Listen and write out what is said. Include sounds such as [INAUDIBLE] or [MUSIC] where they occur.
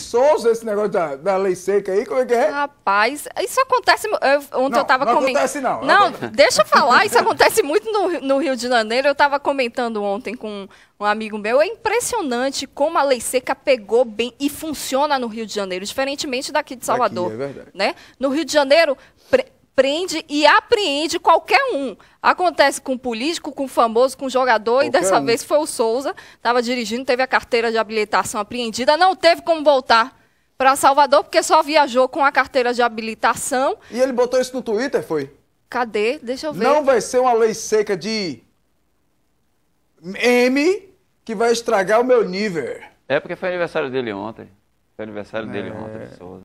Souza, esse negócio da, da, lei seca aí, como é que é? Rapaz, isso acontece. Eu, ontem não, eu tava não comentando. Acontece, não, não, não acontece. deixa eu falar, isso [LAUGHS] acontece muito no, no Rio de Janeiro. Eu estava comentando ontem com um amigo meu. É impressionante como a lei seca pegou bem e funciona no Rio de Janeiro, diferentemente daqui de Salvador. Aqui, é verdade. Né? No Rio de Janeiro, prende e apreende qualquer um. Acontece com político, com famoso, com jogador, qualquer e dessa um. vez foi o Souza, estava dirigindo, teve a carteira de habilitação apreendida, não teve como voltar para Salvador, porque só viajou com a carteira de habilitação. E ele botou isso no Twitter, foi? Cadê? Deixa eu ver. Não vai ser uma lei seca de M que vai estragar o meu nível. É porque foi aniversário dele ontem. Foi aniversário é. dele ontem, Souza.